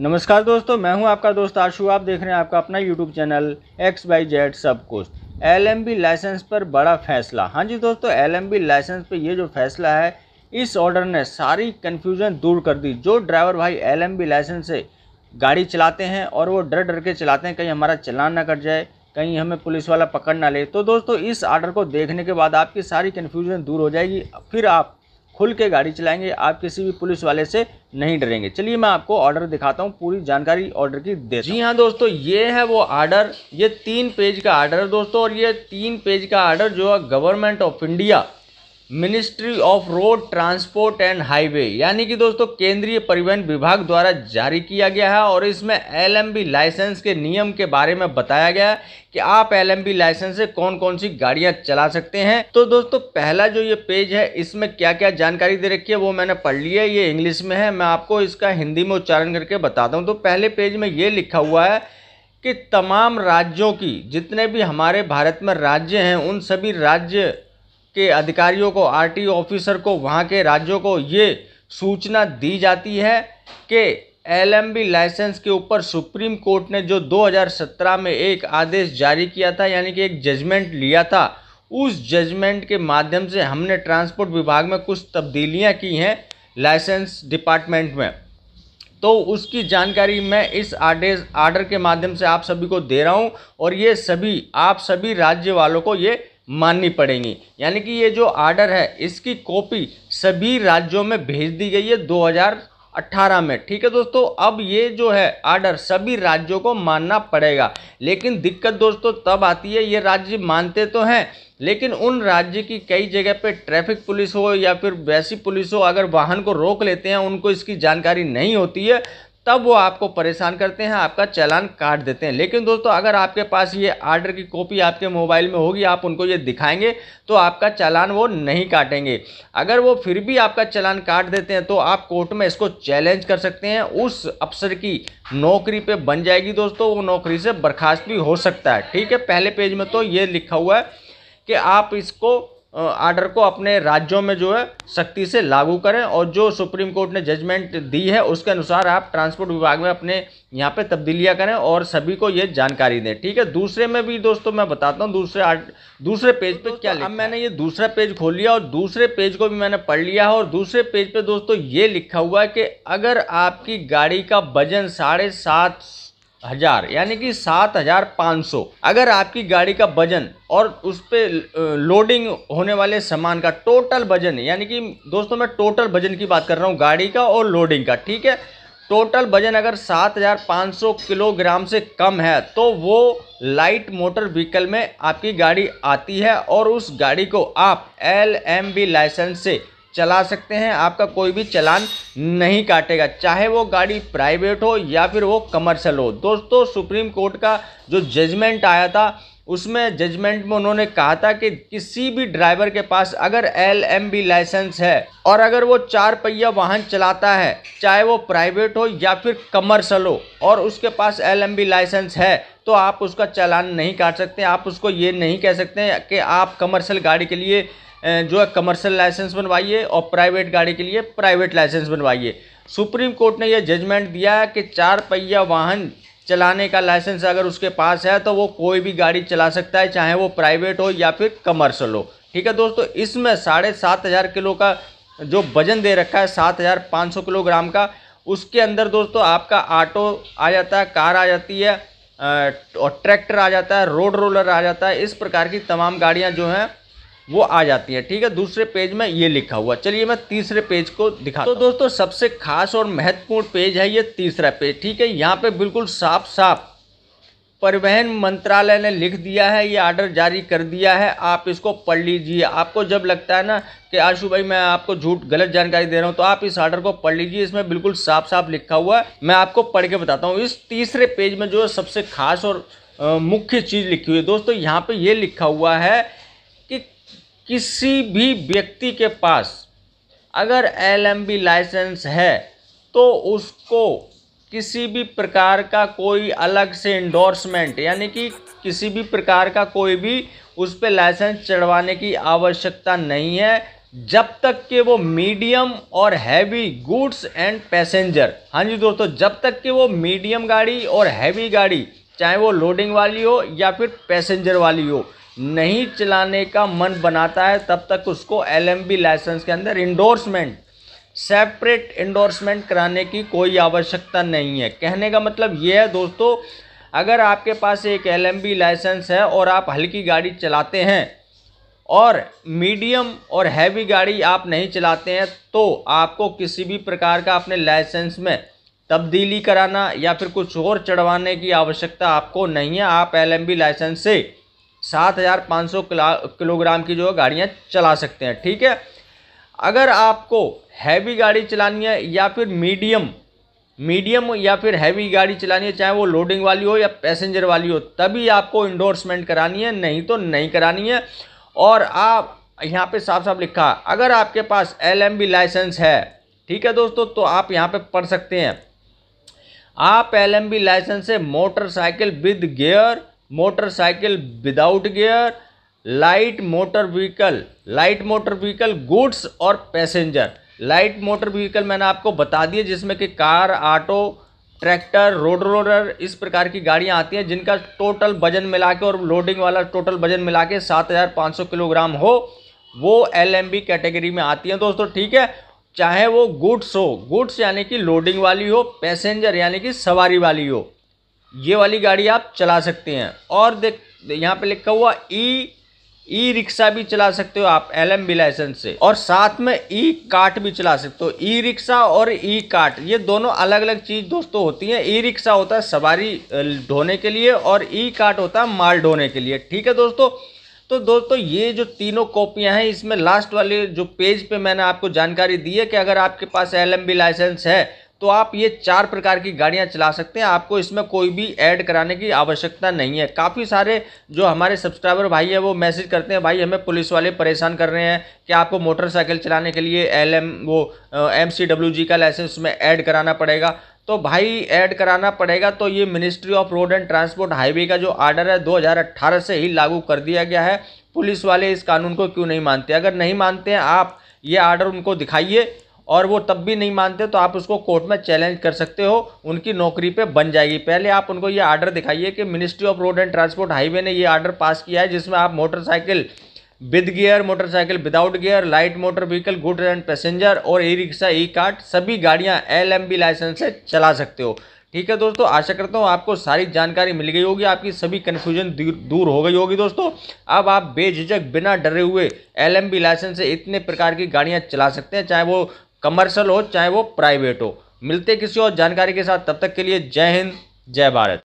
नमस्कार दोस्तों मैं हूं आपका दोस्त आशु आप देख रहे हैं आपका अपना YouTube channel X Y Z सब कुछ एल लाइसेंस पर बड़ा फैसला हाँ जी दोस्तों एल लाइसेंस पर ये जो फैसला है इस ऑर्डर ने सारी कन्फ्यूजन दूर कर दी जो ड्राइवर भाई एल लाइसेंस से गाड़ी चलाते हैं और वो डर डर के चलाते हैं कहीं हमारा चलान ना कट जाए कहीं हमें पुलिस वाला पकड़ ना ले तो दोस्तों इस आर्डर को देखने के बाद आपकी सारी कन्फ्यूजन दूर हो जाएगी फिर आप खुल के गाड़ी चलाएंगे आप किसी भी पुलिस वाले से नहीं डरेंगे चलिए मैं आपको ऑर्डर दिखाता हूँ पूरी जानकारी ऑर्डर की दे जी हाँ दोस्तों ये है वो ऑर्डर ये तीन पेज का ऑर्डर है दोस्तों और ये तीन पेज का ऑर्डर जो है government of India ministry of road transport and highway यानी कि दोस्तों केंद्रीय परिवहन विभाग द्वारा जारी किया गया है और इसमें एलएमबी लाइसेंस के नियम के बारे में बताया गया है कि आप एलएमबी लाइसेंस से कौन कौन सी गाड़ियां चला सकते हैं तो दोस्तों पहला जो ये पेज है इसमें क्या क्या जानकारी दे रखी है वो मैंने पढ़ ली है ये इंग्लिश में है मैं आपको इसका हिंदी में उच्चारण करके बताता हूँ तो पहले पेज में ये लिखा हुआ है कि तमाम राज्यों की जितने भी हमारे भारत में राज्य हैं उन सभी राज्य के अधिकारियों को आरटी ऑफिसर को वहाँ के राज्यों को ये सूचना दी जाती है कि एलएमबी लाइसेंस के ऊपर सुप्रीम कोर्ट ने जो 2017 में एक आदेश जारी किया था यानी कि एक जजमेंट लिया था उस जजमेंट के माध्यम से हमने ट्रांसपोर्ट विभाग में कुछ तब्दीलियां की हैं लाइसेंस डिपार्टमेंट में तो उसकी जानकारी मैं इस आदेश आर्डर के माध्यम से आप सभी को दे रहा हूं और ये सभी आप सभी राज्य वालों को ये माननी पड़ेंगी यानी कि ये जो आर्डर है इसकी कॉपी सभी राज्यों में भेज दी गई है 2018 में ठीक है दोस्तों अब ये जो है आर्डर सभी राज्यों को मानना पड़ेगा लेकिन दिक्कत दोस्तों तब आती है ये राज्य मानते तो हैं लेकिन उन राज्य की कई जगह पे ट्रैफिक पुलिस हो या फिर वैसी पुलिस हो अगर वाहन को रोक लेते हैं उनको इसकी जानकारी नहीं होती है तब वो आपको परेशान करते हैं आपका चलान काट देते हैं लेकिन दोस्तों अगर आपके पास ये आर्डर की कॉपी आपके मोबाइल में होगी आप उनको ये दिखाएंगे तो आपका चालान वो नहीं काटेंगे अगर वो फिर भी आपका चलान काट देते हैं तो आप कोर्ट में इसको चैलेंज कर सकते हैं उस अफसर की नौकरी पे बन जाएगी दोस्तों वो नौकरी से बर्खास्त भी हो सकता है ठीक है पहले पेज में तो ये लिखा हुआ है कि आप इसको आर्डर को अपने राज्यों में जो है सख्ती से लागू करें और जो सुप्रीम कोर्ट ने जजमेंट दी है उसके अनुसार आप ट्रांसपोर्ट विभाग में अपने यहाँ पे तब्दीलियाँ करें और सभी को ये जानकारी दें ठीक है दूसरे में भी दोस्तों मैं बताता हूँ दूसरे आर्ट दूसरे पेज पे तो क्या अब मैंने ये दूसरा पेज खोल लिया और दूसरे पेज को भी मैंने पढ़ लिया है और दूसरे पेज पे दोस्तों ये लिखा हुआ है कि अगर आपकी गाड़ी का वजन साढ़े सात हजार यानी कि सात हजार पाँच सौ अगर आपकी गाड़ी का वजन और उस पर लोडिंग होने वाले सामान का टोटल वजन यानी कि दोस्तों मैं टोटल वजन की बात कर रहा हूँ गाड़ी का और लोडिंग का ठीक है टोटल वजन अगर 7,500 किलोग्राम से कम है तो वो लाइट मोटर व्हीकल में आपकी गाड़ी आती है और उस गाड़ी को आप एल एम बी लाइसेंस से चला सकते हैं आपका कोई भी चलान नहीं काटेगा चाहे वो गाड़ी प्राइवेट हो या फिर वो कमर्शल हो दोस्तों सुप्रीम कोर्ट का जो जजमेंट आया था उसमें जजमेंट में उन्होंने कहा था कि किसी भी ड्राइवर के पास अगर एल एम बी लाइसेंस है और अगर वो चार पहिया वाहन चलाता है चाहे वो प्राइवेट हो या फिर कमर्शल हो और उसके पास एल एम बी लाइसेंस है तो आप उसका चालान नहीं काट सकते आप उसको ये नहीं कह सकते कि आप कमर्शल गाड़ी के लिए जो है कमर्शियल लाइसेंस बनवाइए और प्राइवेट गाड़ी के लिए प्राइवेट लाइसेंस बनवाइए सुप्रीम कोर्ट ने यह जजमेंट दिया कि चार पहिया वाहन चलाने का लाइसेंस अगर उसके पास है तो वो कोई भी गाड़ी चला सकता है चाहे वो प्राइवेट हो या फिर कमर्शल हो ठीक है दोस्तों इसमें साढ़े सात हज़ार किलो का जो वजन दे रखा है सात हज़ार पाँच सौ किलोग्राम का उसके अंदर दोस्तों आपका ऑटो आ जाता है कार आ जाती है और ट्रैक्टर आ जाता है रोड रोलर आ जाता है इस प्रकार की तमाम गाड़ियाँ जो हैं वो आ जाती है ठीक है दूसरे पेज में ये लिखा हुआ चलिए मैं तीसरे पेज को दिखा तो दोस्तों सबसे खास और महत्वपूर्ण पेज है ये तीसरा पेज ठीक है यहाँ पे बिल्कुल साफ साफ परिवहन मंत्रालय ने लिख दिया है ये आर्डर जारी कर दिया है आप इसको पढ़ लीजिए आपको जब लगता है ना कि आशु भाई मैं आपको झूठ गलत जानकारी दे रहा हूँ तो आप इस आर्डर को पढ़ लीजिए इसमें बिल्कुल साफ साफ लिखा हुआ है मैं आपको पढ़ के बताता हूँ इस तीसरे पेज में जो है सबसे खास और मुख्य चीज़ लिखी हुई है दोस्तों यहाँ पर ये लिखा हुआ है कि किसी भी व्यक्ति के पास अगर एल लाइसेंस है तो उसको किसी भी प्रकार का कोई अलग से इंडोर्समेंट यानी कि किसी भी प्रकार का कोई भी उस पर लाइसेंस चढ़वाने की आवश्यकता नहीं है जब तक के वो मीडियम और हैवी गुड्स एंड पैसेंजर हाँ जी दोस्तों जब तक के वो मीडियम गाड़ी और हैवी गाड़ी चाहे वो लोडिंग वाली हो या फिर पैसेंजर वाली हो नहीं चलाने का मन बनाता है तब तक उसको एलएमबी लाइसेंस के अंदर इंडोर्समेंट सेपरेट इंडोर्समेंट कराने की कोई आवश्यकता नहीं है कहने का मतलब ये है दोस्तों अगर आपके पास एक एल लाइसेंस है और आप हल्की गाड़ी चलाते हैं और मीडियम और हैवी गाड़ी आप नहीं चलाते हैं तो आपको किसी भी प्रकार का अपने लाइसेंस में तब्दीली कराना या फिर कुछ और चढ़वाने की आवश्यकता आपको नहीं है आप एल लाइसेंस से सात हज़ार पाँच सौ किलोग्राम की जो है गाड़ियाँ चला सकते हैं ठीक है अगर आपको हैवी गाड़ी चलानी है या फिर मीडियम मीडियम या फिर हैवी गाड़ी चलानी है चाहे वो लोडिंग वाली हो या पैसेंजर वाली हो तभी आपको इंडोर्समेंट करानी है नहीं तो नहीं करानी है और आप यहाँ पे साफ साफ लिखा अगर आपके पास एलएमबी लाइसेंस है ठीक है दोस्तों तो आप यहाँ पे पढ़ सकते हैं आप एलएमबी लाइसेंस से motorcycle with gear motorcycle without gear light motor vehicle light motor vehicle goods और पैसेंजर लाइट मोटर व्हीकल मैंने आपको बता दिए जिसमें कि car auto tractor road roller इस प्रकार की गाड़ियां आती हैं जिनका टोटल वजन मिला के और लोडिंग वाला टोटल वजन मिला के सात हज़ार पाँच सौ किलोग्राम हो वो एल एम बी कैटेगरी में आती हैं दोस्तों ठीक है चाहे वो गुड्स हो गुड्स यानी कि लोडिंग वाली हो पैसेंजर यानी कि सवारी वाली हो ये वाली गाड़ी आप चला सकते हैं और देख यहाँ पे लिखा हुआ ई e ई रिक्शा भी चला सकते हो आप एल एम बी लाइसेंस से और साथ में ई कार्ट भी चला सकते हो ई रिक्शा और ई कार्ट ये दोनों अलग अलग चीज दोस्तों होती है ई रिक्शा होता है सवारी ढोने के लिए और ई कार्ट होता है माल ढोने के लिए ठीक है दोस्तों तो दोस्तों ये जो तीनों कॉपियां हैं इसमें लास्ट वाले जो पेज पे मैंने आपको जानकारी दी है कि अगर आपके पास एल एम बी लाइसेंस है तो आप ये चार प्रकार की गाड़ियाँ चला सकते हैं आपको इसमें कोई भी ऐड कराने की आवश्यकता नहीं है काफ़ी सारे जो हमारे सब्सक्राइबर भाई हैं वो मैसेज करते हैं भाई हमें पुलिस वाले परेशान कर रहे हैं कि आपको मोटरसाइकिल चलाने के लिए एल एम वो एम सी डब्ल्यू जी का लाइसेंस में ऐड कराना पड़ेगा तो भाई ऐड कराना पड़ेगा तो ये ministry of road and transport highway का जो आर्डर है अट्ठारह से ही लागू कर दिया गया है पुलिस वाले इस कानून को क्यों नहीं मानते अगर नहीं मानते हैं आप ये आर्डर उनको दिखाइए और वो तब भी नहीं मानते तो आप उसको कोर्ट में चैलेंज कर सकते हो उनकी नौकरी पे बन जाएगी पहले आप उनको ये आर्डर दिखाइए कि ministry of road and transport highway ने ये आर्डर पास किया है जिसमें आप motorcycle with gear motorcycle without gear light motor vehicle good and passenger और ई रिक्शा ई कार्ट सभी गाड़ियाँ एल लाइसेंस से चला सकते हो ठीक है दोस्तों आशा करता हूँ आपको सारी जानकारी मिल गई होगी आपकी सभी कन्फ्यूजन दूर हो गई होगी दोस्तों अब आप बेझिझक बिना डरे हुए एलएमबी लाइसेंस से इतने प्रकार की गाड़ियाँ चला सकते हैं चाहे वो कमर्शल हो चाहे वो प्राइवेट हो मिलते किसी और जानकारी के साथ तब तक के लिए जय हिंद जय भारत